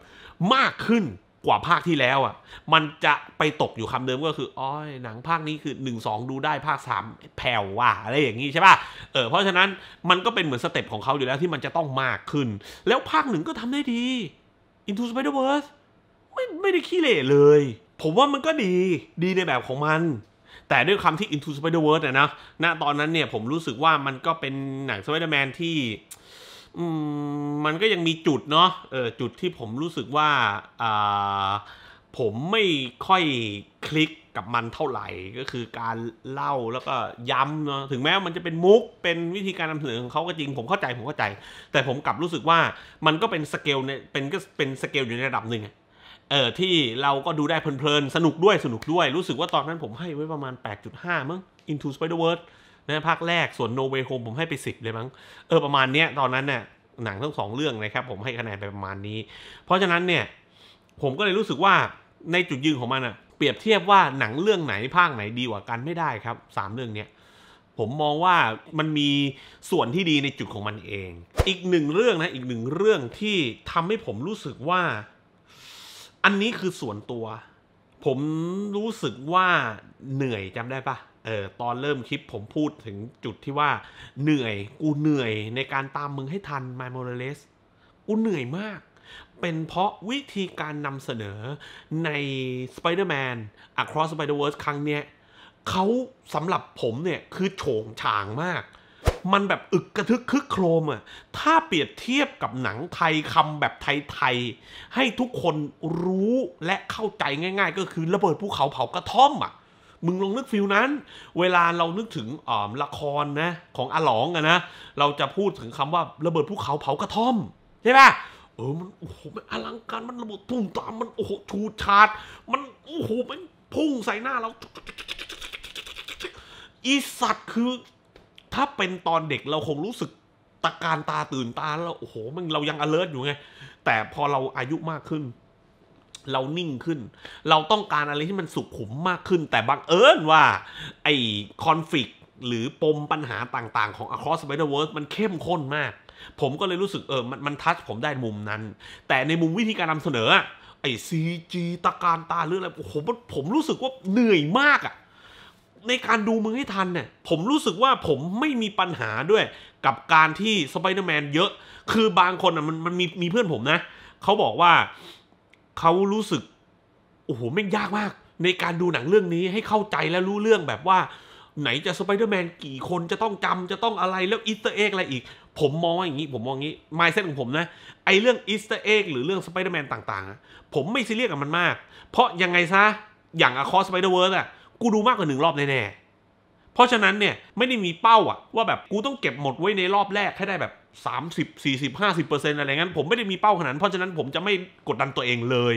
มากขึ้นกว่าภาคที่แล้วอ่ะ มันจะไปตกอยู่คำเดิมก็คืออ๋อหนังภาคนี้คือ1งดูได้ภาค 3แผ่วว่ะอะไรอย่างนี้ใช่ป่ะ เออเพราะฉะนั้นมันก็เป็นเหมือนสเต็ปของเขาอยู่แล้วที่มันจะต้องมากขึ้น แล้วภาคหนึ่งก็ทำได้ดี Into Spider-Verse ไม่ไม่ได้ขี้เละเลย ผมว่ามันก็ดีดีในแบบของมัน แต่ด้วยคำที่ Into Spider-Verse นะนะณ ตอนนั้นเนี่ยผมรู้สึกว่ามันก็เป็นหนัง Spider-Man ที่มันก็ยังมีจุดเนาะออจุดที่ผมรู้สึกว่า่า ผมไม่ค่อยคลิกกับมันเท่าไหร่ก็คือการเล่าแล้วก็ย้ำเนาะถึงแม้มันจะเป็นมุก เป็นวิธีการนำเสนอของเขาก็จริงผมเข้าใจผมเข้าใจ แต่ผมกลับรู้สึกว่ามันก็เป็นสเกลเนี่ยเป็นก็เป็นสเกลอยู่ในระดับหนึ่งเออที่เราก็ดูได้เพลินๆสนุกด้วยสนุกด้วย รู้สึกว่าตอนนั้นผมให้ไว้ประมาณ 8.5มั้ง Into Spider-Verse นะภาคแรกส่วนโนเวโฮมผมให้ไปสิบเลยมั้งเออ ประมาณ เนี้ย ตอนนั้นเนี่ยหนังทั้งสองเรื่องนะครับ ผมให้คะแนนไปประมาณนี้ เพราะฉะนั้นเนี่ย ผมก็เลยรู้สึกว่าในจุดยืนของมันอะเปรียบเทียบว่าหนังเรื่องไหนภาคไหนดีกว่ากันไม่ได้ครับสามเรื่องเนี้ยผมมองว่ามันมีส่วนที่ดีในจุดของมันเอง อีกหนึ่งเรื่องนะอีกหนึ่งเรื่องที่ทำให้ผมรู้สึกว่า อันนี้คือส่วนตัว ผมรู้สึกว่าเหนื่อยจำได้ปะเออตอนเริ่มคลิปผมพูดถึงจุดที่ว่า เหนื่อยกูเหนื่อยในการตามมึงให้ทันไมโมเรเลสกูเหนื่อยมาก เป็นเพราะวิธีการนำเสนอใน Spider-Man Across Spider-Verse ครั้งเนี้ยเขาสำหรับผมเนี่ยคือโฉงฉางมาก มันแบบอึกกระทึกคึกโครมอะถ้าเปรียบเทียบกับหนังไทยคำแบบไทยๆให้ทุกคนรู้และเข้าใจง่ายๆ ก็คือระเบิดภูเขาเผากระท่อมอะ่ะมึงลองนึกฟิลนั้น เวลาเรานึกถึงละครนะ ของอหลองอะนะเราจะพูดถึงคำว่าระเบิดภูเขาเผากระท่อม ใช่ปะเออมันโอ้โหมันอลังการมันระเบิดตุ่มตามมันโอ้โหชูชาดมันโอ้โหมันพุ่งใส่หน้าเรา อีสัตว์คือถ้าเป็นตอนเด็กเราคงรู้สึกตะการตาตื่นตาแล้วโอ้โหมันเรายังลิร์ t อยู่ไง แต่พอเราอายุมากขึ้นเรานิ่งขึ้น เราต้องการอะไรที่มันสุขุมมากขึ้น แต่บังเอิญว่าไอ้คอนฟ lict หรือปมปัญหาต่างๆของ Across Spider-Verse มันเข้มข้นมาก ผมก็เลยรู้สึกเออมันมันทัชผมได้มุมนั้น แต่ในมุมวิธีการนำเสนอ ไอ้ซีจีตะการตาเรื่องอะไรผมผมรู้สึกว่าเหนื่อยมากอะในการดูมึงให้ทันเนี่ยผมรู้สึกว่าผมไม่มีปัญหาด้วยกับการที่สไปเดอร์แมนเยอะ คือบางคนอ่ะมันมันมีมีเพื่อนผมนะเขาบอกว่าเขารู้สึกโอ้โหแม่งยากมาก ในการดูหนังเรื่องนี้ให้เข้าใจและรู้เรื่องแบบว่า ไหนจะสไปเดอร์แมนกี่คนจะต้องจำจะต้องอะไรแล้วอิสต์เอ็กอะไรอีก ผมมองอย่างนี้ผมมองงี้ไมซ์เซ็ตของผมนะไอเรื่องอิสต์เอ็กหรือเรื่องสไปเดอร์แมนต่างๆผมไม่ซีเรียสกับมันมาก เพราะยังไงซะอย่างอะคอสไปเดอร์เวิร์สอะกูดูมากกว่าหนึ่งรอบแน่ๆเพราะฉะนั้นเนี่ยไม่ได้มีเป้าอะว่าแบบกูต้องเก็บหมดไว้ในรอบแรกให้ได้แบบ 30 40 50%อะไรงั้น ผมไม่ได้มีเป้าขนาดเพราะฉะนั้นผมจะไม่กดดันตัวเองเลย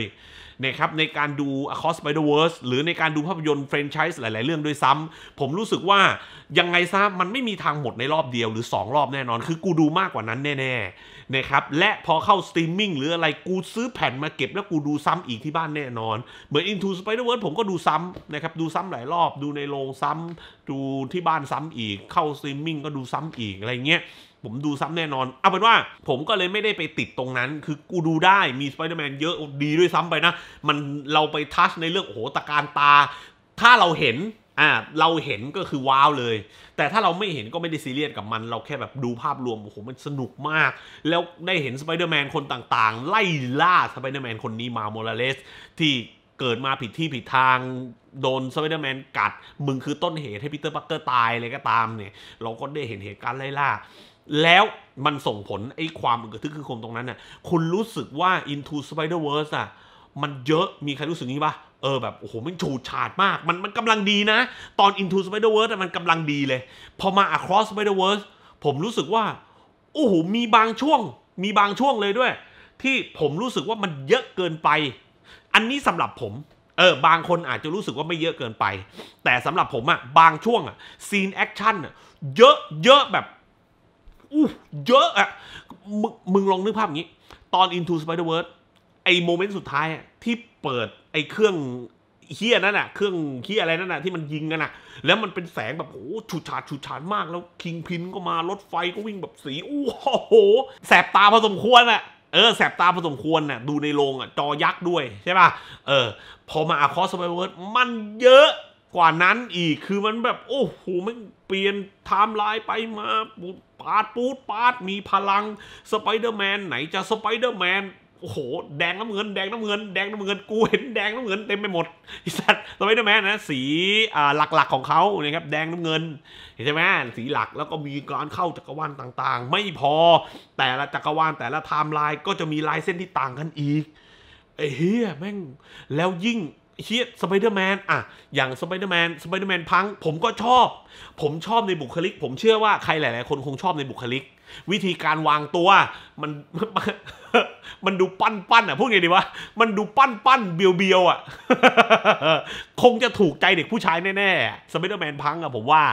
นะครับในการดู Across Spider-Verse หรือในการดูภาพยนตร์แฟรนไชส์หลาย ๆ เรื่องด้วยซ้ำผมรู้สึกว่ายังไงซะมันไม่มีทางหมดในรอบเดียวหรือ 2 รอบแน่นอนคือกูดูมากกว่านั้นแน่ ๆนะครับ และพอเข้าสตรีมมิ่งหรืออะไรกูซื้อแผ่นมาเก็บแล้วกูดูซ้ำอีกที่บ้านแน่นอน เหมือน Into Spider-Verse ผมก็ดูซ้ำนะครับ ดูซ้ำหลายรอบดูในโรงซ้ำดูที่บ้านซ้ำอีก เข้าสตรีมมิ่งก็ดูซ้ำอีกอะไรเงี้ย ผมดูซ้ำแน่นอนเอาเป็นว่าผมก็เลยไม่ได้ไปติดตรงนั้น คือกูดูได้มีสไปเดอร์แมนเยอะดีด้วยซ้ำไปนะ มันเราไปทัชในเรื่องโอ้โหตะการตา ถ้าเราเห็นอ่าเราเห็นก็คือว้าวเลย แต่ถ้าเราไม่เห็นก็ไม่ได้ซีเรียสกับมัน เราแค่แบบดูภาพรวมโอ้โหมันสนุกมาก แล้วได้เห็นสไปเดอร์แมนคนต่างๆ ไล่ล่าสไปเดอร์แมนคนนี้มาโมราเลส ที่เกิดมาผิดที่ผิดทางโดนสไปเดอร์แมนกัดมึงคือต้นเหตุให้พีเตอร์ปักเกอร์ตายเลยก็ตามเนี่ยเราก็ได้เห็นเหตุการณ์ไล่ล่า แล้วมันส่งผลไอ้ความกระทึกคือคมตรงนั้นน่ะคุณรู้สึกว่า Into Spider-Verse อ่ะมันเยอะมีใครรู้สึกนี้ปะเออแบบโอ้โหมันฉูดฉาดมากมันมันกำลังดีนะตอน Into Spider-Verse มันกำลังดีเลย พอมา Across Spider-Verse ผมรู้สึกว่าโอ้โหมีบางช่วง มีบางช่วงเลยด้วย ที่ผมรู้สึกว่ามันเยอะเกินไป อันนี้สำหรับผมเออบางคนอาจจะรู้สึกว่าไม่เยอะเกินไป แต่สำหรับผมอะบางช่วงอะซีนแอคชั่นอะเยอะเยอะแบบอู้เยอะอะมึงมึงลองนึกภาพอย่างนี้ตอน Into Spider-Verse ไอ้โมเมนต์สุดท้ายที่เปิดไอ้เครื่องเฮียนั่นน่ะเครื่องเฮียอะไรนั่นน่ะที่มันยิงกันน่ะ แล้วมันเป็นแสงแบบโอ้ฉุดฉาดฉุดฉาดมาก แล้วคิงพินก็มารถไฟก็วิ่งแบบสีโอ้โหแสบตาพอสมควรอ่ะเออแสบตาพอสมควรน่ะดูในโรงอ่ะจอยักษ์ด้วยใช่ป่ะเออพอมาอาคอสไปเวิร์ดมันเยอะกว่านั้นอีกคือมันแบบ โอ้โหมันเปลี่ยนไทม์ไลน์ไปมาปาดปูดปาดมีพลังสไปเดอร์แมนไหนจะสไปเดอร์แมนโอ้โห แดงน้ำเงิน แดงน้ำเงิน แดงน้ำเงิน กู เห็นแดงน้ำเงินเต็มไปหมดไอ้สัตว์สไปเดอร์แมนนะสีอ่าหลักๆของเขาเนี่ยครับแดงน้ำเงิน เห็นใช่ไหมสีหลักแล้วก็มีการเข้าจักรวาลต่าง ๆ ไม่พอแต่ละจักรวาลแต่ละไทม์ไลน์ก็จะมีลายเส้นที่ต่างกันอีกไอ้เฮียแม่งแล้วยิ่งเฮียสไปเดอร์แมนอะอย่างสไปเดอร์แมนสไปเดอร์แมนพังผมก็ชอบ ผมชอบในบุคลิกผมเชื่อว่าใครหลาย ๆคนคงชอบในบุคลิกวิธีการวางตัวมันมันดูปั้นปั้นอ่ะพูดไงดีวะ มันดูปั้นปั้นเบียวเบียวอ่ะ คงจะถูกใจเด็กผู้ชายแน่ๆสมิธแมนพังอ่ะผมว่า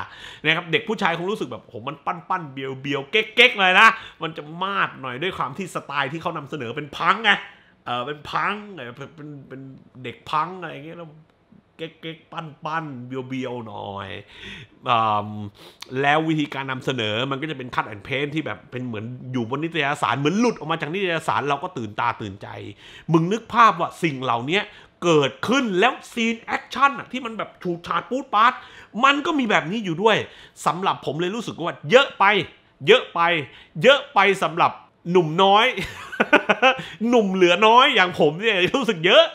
นะครับเด็กผู้ชายคงรู้สึกแบบผมมันปั้นปั้นเบียวเบียวเก๊กๆเลยนะ มันจะมาดหน่อยด้วยความที่สไตล์ที่เขานำเสนอเป็นพังไงเออเป็นพังเป็นเป็นเด็กพังอะไรอย่างเงี้ยแล้วเก๊กๆปั้นปั้นเบียวๆหน่อยอแล้ววิธีการนำเสนอมันก็จะเป็นคัดแอนเพนที่แบบเป็นเหมือนอยู่บนนิตยสาร เหมือนหลุดออกมาจากนิตยสาร เราก็ตื่นตาตื่นใจ มึงนึกภาพว่าสิ่งเหล่านี้เกิดขึ้นแล้วซีนแอคชั่นที่มันแบบฉูดฉาดปูดปาดมันก็มีแบบนี้อยู่ด้วยสำหรับผมเลยรู้สึกว่า เยอะไปเยอะไป เยอะไปสำหรับหนุ่มน้อย หนุ่มเหลือน้อย อย่างผมเนี่ยรู้สึกเยอะ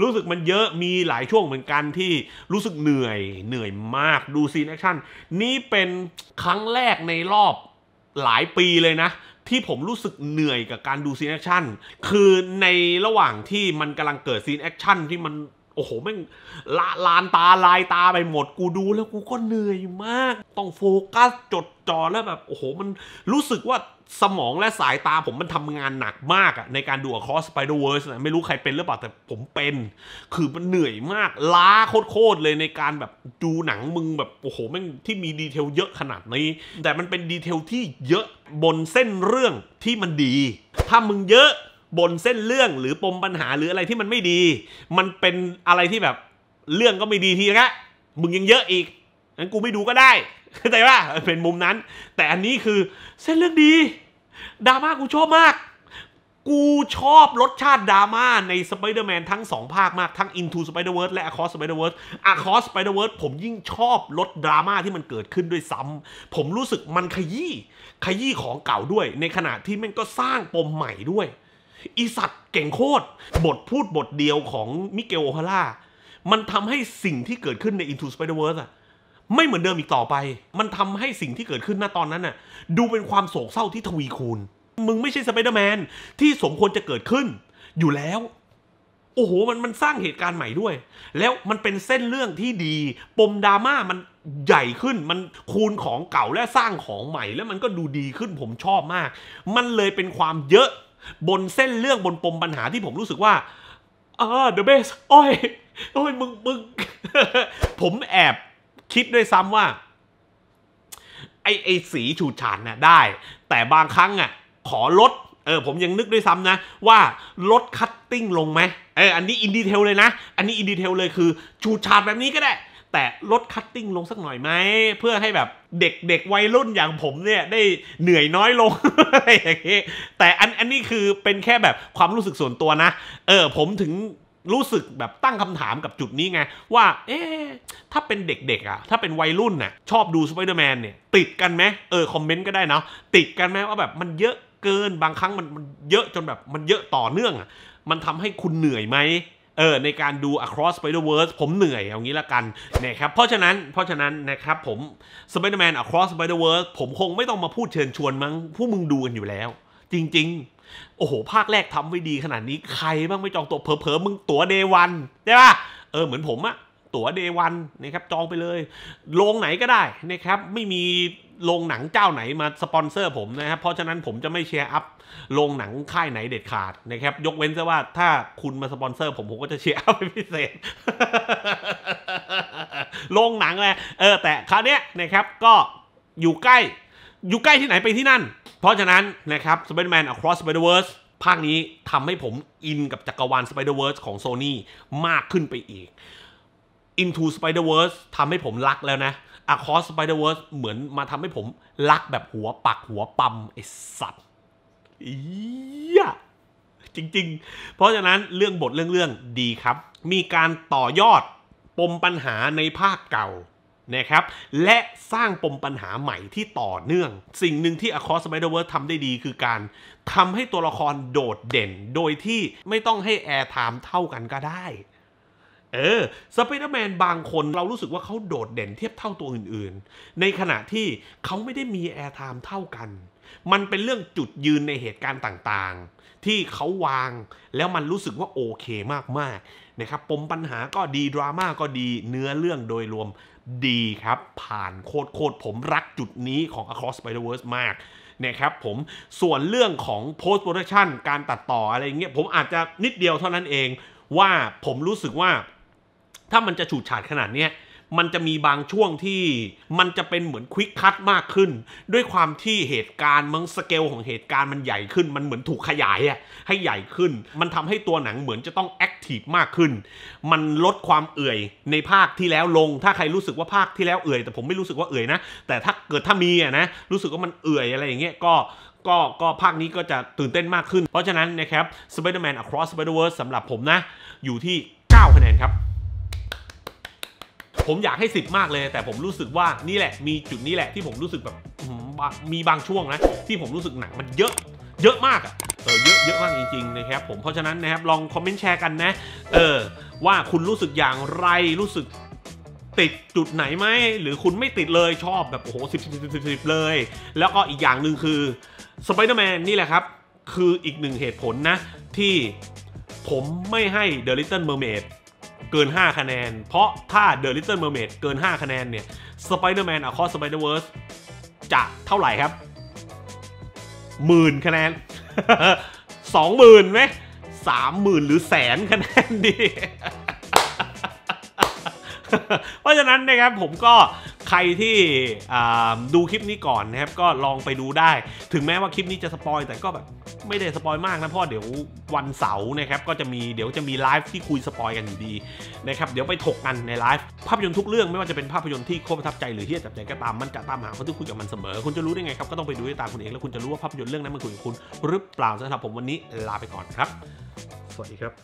รู้สึกมันเยอะมีหลายช่วงเหมือนกันที่รู้สึกเหนื่อย เหนื่อยมากดูซีนแอคชั่นนี่เป็นครั้งแรกในรอบหลายปีเลยนะ ที่ผมรู้สึกเหนื่อยกับการดูซีนแอคชั่นคือในระหว่างที่มันกำลังเกิดซีนแอคชั่นที่มันโอ้โหแม่งละลานตาลายตาไปหมดกูดูแล้วกูก็เหนื่อยมากต้องโฟกัสจดจ่อแล้วแบบโอ้โหมันรู้สึกว่าสมองและสายตาผมมันทำงานหนักมากอะในการดูอ c r สไปเดอร์เวิร์สนะไม่รู้ใครเป็นหรือเปล่าแต่ผมเป็นคือมันเหนื่อยมากล้าโคตรเลยในการแบบดู หนังมึงแบบโอ้โหแม่งที่ มีดีเทลเยอะขนาดนี้แต่มันเป็นดีเทลที่เยอะบนเส้นเรื่องที่มันดี ถ้ามึงเยอะบนเส้นเรื่องหรือปมปัญหาหรืออะไรที่มันไม่ดี มันเป็นอะไรที่แบบเรื่องก็ไม่ดีทีละมึงยังเยอะอีกงั้นกูไม่ดูก็ได้เข้าใจป่ะเป็นมุมนั้น แต่อันนี้คือเส้นเรื่องดี ดราม่ากูชอบมาก กูชอบรสชาติดราม่าใน Spider-Man ทั้ง 2 ภาคมาก ทั้ง Into Spider-Verse และ Across Spider-Verse Across Spider-Verse ผมยิ่งชอบรสดราม่าที่มันเกิดขึ้นด้วยซ้ำผมรู้สึกมันขยี้ขยี้ของเก่าด้วย ในขณะที่มันก็สร้างปมใหม่ด้วยอีสัตว์เก่งโคตร บทพูดบทเดียวของมิเกลโอฮาร่ามันทำให้สิ่งที่เกิดขึ้นใน Into Spider-Verse อะไม่เหมือนเดิมอีกต่อไป มันทำให้สิ่งที่เกิดขึ้นณตอนนั้นน่ะดูเป็นความโศกเศร้าที่ทวีคูณ มึงไม่ใช่สไปเดอร์แมนที่สมควรจะเกิดขึ้น อยู่แล้ว โอ้โห มันมันสร้างเหตุการณ์ใหม่ด้วย แล้วมันเป็นเส้นเรื่องที่ดี ปมดราม่ามันใหญ่ขึ้น มันคูณของเก่าและสร้างของใหม่ แล้วมันก็ดูดีขึ้นผมชอบมาก มันเลยเป็นความเยอะ บนเส้นเรื่องบนปมปัญหาที่ผมรู้สึกว่าอ่า the b เ s สโอ้ยโอ้ยมึงมึงผมแอบคิดด้วยซ้ำว่า ไอ้ไอสีฉูดฉาดนะ่ะได้ แต่บางครั้งอ่ะ ขอลดเออผมยังนึกด้วยซ้ำนะ ว่าลดคัตติ้งลงไหมเอออันนี้อินดีเทลเลยนะ อันนี้อินดีเทลเลยคือ ฉูดฉาดแบบนี้ก็ได้ แต่ลดคัตติ้งลงสักหน่อยไหม เพื่อให้แบบเด็กเด็กวัยรุ่นอย่างผมเนี่ย ได้เหนื่อยน้อยลงอะไรอย่างเงี้แต่อันอันนี้คือเป็นแค่แบบความรู้สึกส่วนตัวนะเออ ผมถึงรู้สึกแบบตั้งคำถามกับจุดนี้ไง ว่าเอ๊ะถ้าเป็นเด็กๆอะ่ะถ้าเป็นวัยรุ่นน่ะชอบดูสไปเดอร์แมนเนี่ย ติดกันไหมเออคอมเมนต์ก็ได้นะติดกันไหมว่าแบบมันเยอะเกิน บางครั้งมันมันเยอะจนแบบมันเยอะต่อเนื่องอะ่ะมันทำให้คุณเหนื่อยไหมเออในการดู across Spider-Verse ผมเหนื่อยอย่างนี้ละกันนะครับเพราะฉะนั้นเพราะฉะนั้นนะครับผม Spider-Man across Spider-Verse ผมคงไม่ต้องมาพูดเชิญชวนมั้งผู้มึงดูกันอยู่แล้ว จริง ๆโอ้โห ภาคแรกทำไว้ดีขนาดนี้ใครบ้างไม่จองตัวเผลอๆ มึงตั๋วเดวันใช่ปะเออเหมือนผมอะตั๋วเดวันนะครับจองไปเลยโรงไหนก็ได้นะครับไม่มีโรงหนังเจ้าไหนมาสปอนเซอร์ผมนะครับ เพราะฉะนั้นผมจะไม่แชร์อัพโรงหนังค่ายไหนเด็ดขาดนะครับยกเว้นซะว่า ถ้าคุณมาสปอนเซอร์ ผมผมก็จะแชร์อัพเป็นพิเศษโรงหนังแหละเออแต่คราวเนี้ยนะครับก็อยู่ใกล้อยู่ใกล้ที่ไหนไปที่นั่นเพราะฉะนั้น นะครับ Spider-Man Across Spider-Verse ภาคนี้ทำให้ผมอินกับจักรวาล Spider-Verse ของ Sony มากขึ้นไปอีก Into Spider-Verse ทำให้ผมรักแล้วนะ Across Spider-Verse เหมือนมาทำให้ผมรักแบบหัวปักหัวปั๊มไอ้สัตว์อียจริงๆ เพราะฉะนั้นเรื่องบทเรื่องๆดีครับ มีการต่อยอดปมปัญหาในภาคเก่านะครับ และสร้างปมปัญหาใหม่ที่ต่อเนื่อง สิ่งหนึ่งที่ Across Spider-Verse ทำได้ดีคือการทำให้ตัวละครโดดเด่นโดยที่ไม่ต้องให้แอร์ไทม์เท่ากันก็ได้ เออสไปเดอร์แมนบางคนเรารู้สึกว่าเขาโดดเด่นเทียบเท่าตัวอื่นๆ ในขณะที่เขาไม่ได้มีแอร์ไทม์เท่ากัน มันเป็นเรื่องจุดยืนในเหตุการณ์ต่างๆ ที่เขาวาง แล้วมันรู้สึกว่าโอเคมากๆ นะครับปมปัญหาก็ดีดราม่าก็ดี เนื้อเรื่องโดยรวมดีครับผ่านโคตรโคตรผมรักจุดนี้ของ Across Spider-Verse มากนะครับผม ส่วนเรื่องของ post production การตัดต่ออะไรเงี้ยผมอาจจะนิดเดียวเท่านั้นเอง ว่าผมรู้สึกว่า ถ้ามันจะฉูดฉาดขนาดเนี้ยมันจะมีบางช่วงที่มันจะเป็นเหมือนควิกคัตมากขึ้นด้วยความที่เหตุการณ์มังสเกลของเหตุการณ์มันใหญ่ขึ้น มันเหมือนถูกขยายอะให้ใหญ่ขึ้น มันทำให้ตัวหนังเหมือนจะต้องแอคทีฟมากขึ้น มันลดความเอื่อยในภาคที่แล้วลง ถ้าใครรู้สึกว่าภาคที่แล้วเอื่อย แต่ผมไม่รู้สึกว่าเอื่อยนะแต่ถ้าเกิดถ้ามีอ่ะนะรู้สึกว่ามันเอื่อยอะไรอย่างเงี้ยก็ก็ก็ภาคนี้ก็จะตื่นเต้นมากขึ้น เพราะฉะนั้นนะครับ Spider-Man Across Spider-Verse สำหรับผมนะอยู่ที่9คะแนนครับผมอยากให้10มากเลย แต่ผมรู้สึกว่านี่แหละมีจุดนี้แหละที่ผมรู้สึกแบบมีบางช่วงนะที่ผมรู้สึกหนังมันเยอะเยอะมากอะเออเยอะเยอะมากจริงๆนะครับผมเพราะฉะนั้นนะครับลองคอมเมนต์แชร์กันนะเออว่าคุณรู้สึกอย่างไรรู้สึกติดจุดไหนไหมหรือคุณไม่ติดเลยชอบแบบโอ้โหสิบสิบสิบสิบสิบเลย แล้วก็อีกอย่างหนึ่งคือสไปเดอร์แมนนี่แหละครับ คืออีกหนึ่งเหตุผลนะที่ผมไม่ให้เดอะลิตเติ้ลเมอร์เมดเกิน5คะแนน เพราะถ้า The Little Mermaid เกิน 5 คะแนนเนี่ย Spider-Man Across Spider-Verse จะเท่าไหร่ครับหมื่นคะแนน สองหมื่นไหม สามหมื่นหรือแสนคะแนนดีเพราะฉะนั้นนะครับผมก็ใครที่ดูคลิปนี้ก่อนนะครับก็ลองไปดูได้ ถึงแม้ว่าคลิปนี้จะสปอยแต่ก็แบบไม่ได้สปอยมากนะ เพราะเดี๋ยววันเสาร์นะครับก็จะมีเดี๋ยวจะมีไลฟ์ที่คุยสปอยกันอยู่ดีนะครับเดี๋ยวไปถกกันในไลฟ์ภาพยนตร์ทุกเรื่องไม่ว่าจะเป็นภาพยนตร์ที่โคตรประทับใจหรือเฮี้ยจับใจก็ตามมันจะตามหาคนที่คุยกับมันเสมอ คุณจะรู้ได้ไงครับก็ต้องไปดูด้วยตาคุณเองแล้วคุณจะรู้ว่าภาพยนตร์เรื่องนั้นมันคุยกับคุณ หรือเปล่าสำหรับผมวันนี้ลาไปก่อนครับ สวัสดีครับ